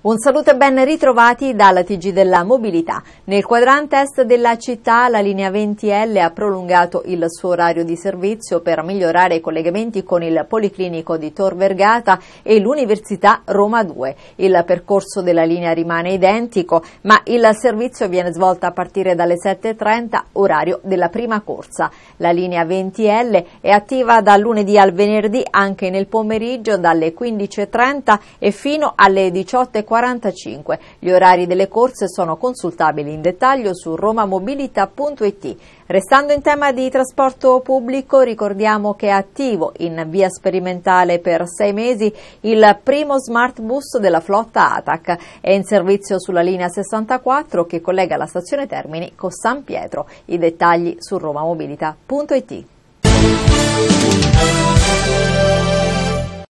Un saluto e ben ritrovati dalla TG della Mobilità. Nel quadrante est della città la linea 20L ha prolungato il suo orario di servizio per migliorare i collegamenti con il Policlinico di Tor Vergata e l'Università Roma 2. Il percorso della linea rimane identico, ma il servizio viene svolto a partire dalle 7.30, orario della prima corsa. La linea 20L è attiva dal lunedì al venerdì anche nel pomeriggio dalle 15.30 e fino alle 18.30. 45. Gli orari delle corse sono consultabili in dettaglio su romamobilità.it. Restando in tema di trasporto pubblico, ricordiamo che è attivo in via sperimentale per sei mesi il primo smart bus della flotta ATAC. È in servizio sulla linea 64 che collega la stazione Termini con San Pietro. I dettagli su romamobilità.it.